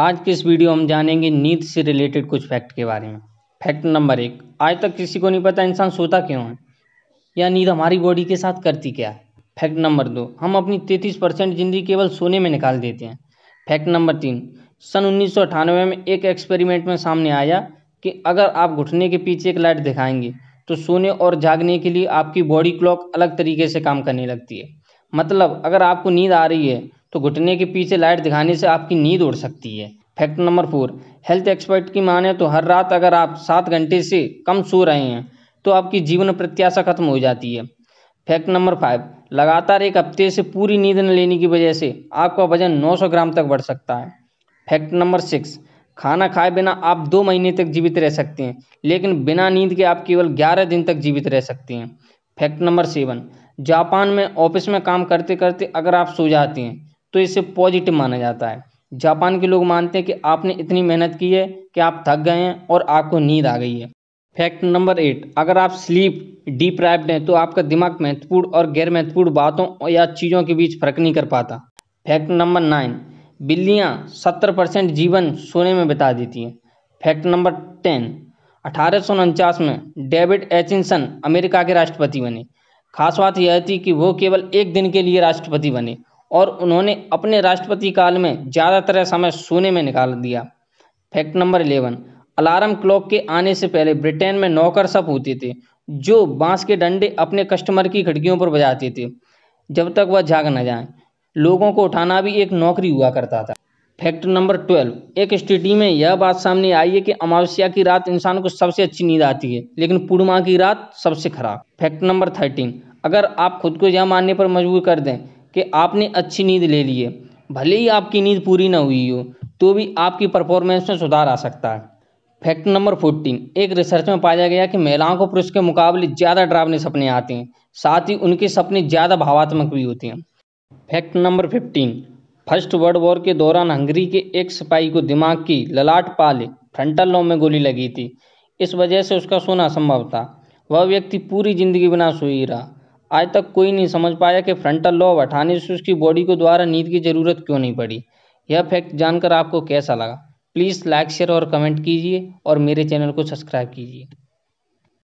आज के इस वीडियो हम जानेंगे नींद से रिलेटेड कुछ फैक्ट के बारे में फैक्ट नंबर एक आज तक किसी को नहीं पता इंसान सोता क्यों है या नींद हमारी बॉडी के साथ करती क्या है फैक्ट नंबर दो हम अपनी तैंतीस परसेंट जिंदगी केवल सोने में निकाल देते हैं फैक्ट नंबर तीन सन उन्नीस में एक एक्सपेरिमेंट में सामने आया कि अगर आप घुटने के पीछे एक लाइट दिखाएंगे तो सोने और जागने के लिए आपकी बॉडी क्लॉक अलग तरीके से काम करने लगती है मतलब अगर आपको नींद आ रही है तो घुटने के पीछे लाइट दिखाने से आपकी नींद उड़ सकती है fact number four health expert की माने तो हर रात अगर आप सात घंटे से कम सो रहे हैं तो आपकी जीवन प्रत्याशा खत्म हो जाती है फैक्ट नंबर फाइव लगातार एक हफ्ते से पूरी नींद न लेने की वजह से आपका वजन 900 ग्राम तक बढ़ सकता है फैक्ट नंबर सिक्स खाना खाए बिना आप दो महीने तक जीवित रह सकते हैं लेकिन बिना नींद के आप केवल ग्यारह दिन तक जीवित रह सकते हैं फैक्ट नंबर सेवन जापान में ऑफिस में काम करते करते अगर आप सो जाते हैं तो इसे पॉजिटिव माना जाता है जापान के लोग मानते हैं कि आपने इतनी मेहनत की है कि आप थक गए हैं और आपको नींद आ गई है फैक्ट नंबर एट अगर आप स्लीप डिप्राइव्ड हैं तो आपका दिमाग महत्वपूर्ण और गैर महत्वपूर्ण बातों या चीज़ों के बीच फर्क नहीं कर पाता फैक्ट नंबर नाइन बिल्लियाँ सत्तर परसेंट जीवन सोने में बिता देती हैं फैक्ट नंबर टेन अठारह में डेविड एचिनसन अमेरिका के राष्ट्रपति बने खास बात यह थी कि वो केवल एक दिन के लिए राष्ट्रपति बने और उन्होंने अपने राष्ट्रपति काल में ज़्यादातर समय सोने में निकाल दिया fact number eleven alarm clock के आने से पहले ब्रिटेन में नौकर सब होते थे जो बांस के डंडे अपने कस्टमर की खिड़कियों पर बजाते थे जब तक वह जाग न जाए लोगों को उठाना भी एक नौकरी हुआ करता था फैक्ट नंबर ट्वेल्व एक स्टडी में यह बात सामने आई है कि अमावस्या की रात इंसान को सबसे अच्छी नींद आती है लेकिन पूर्णिमा की रात सबसे खराब फैक्ट नंबर थर्टीन अगर आप खुद को यह मानने पर मजबूर कर दें कि आपने अच्छी नींद ले ली है भले ही आपकी नींद पूरी ना हुई हो तो भी आपकी परफॉर्मेंस में सुधार आ सकता है फैक्ट नंबर फोर्टीन एक रिसर्च में पाया गया कि महिलाओं को पुरुष के मुकाबले ज़्यादा डरावने सपने आते हैं साथ ही उनके सपने ज़्यादा भावात्मक भी होते हैं fact number fifteen first world war के दौरान हंगरी के एक सिपाही को दिमाग की ललाट पाले फ्रंटल लॉ में गोली लगी थी इस वजह से उसका सोना असंभव था वह व्यक्ति पूरी जिंदगी बिना सोई रहा आज तक कोई नहीं समझ पाया कि फ्रंटल लोब हटाने से उसकी बॉडी को द्वारा नींद की ज़रूरत क्यों नहीं पड़ी यह फैक्ट जानकर आपको कैसा लगा प्लीज़ लाइक शेयर और कमेंट कीजिए और मेरे चैनल को सब्सक्राइब कीजिए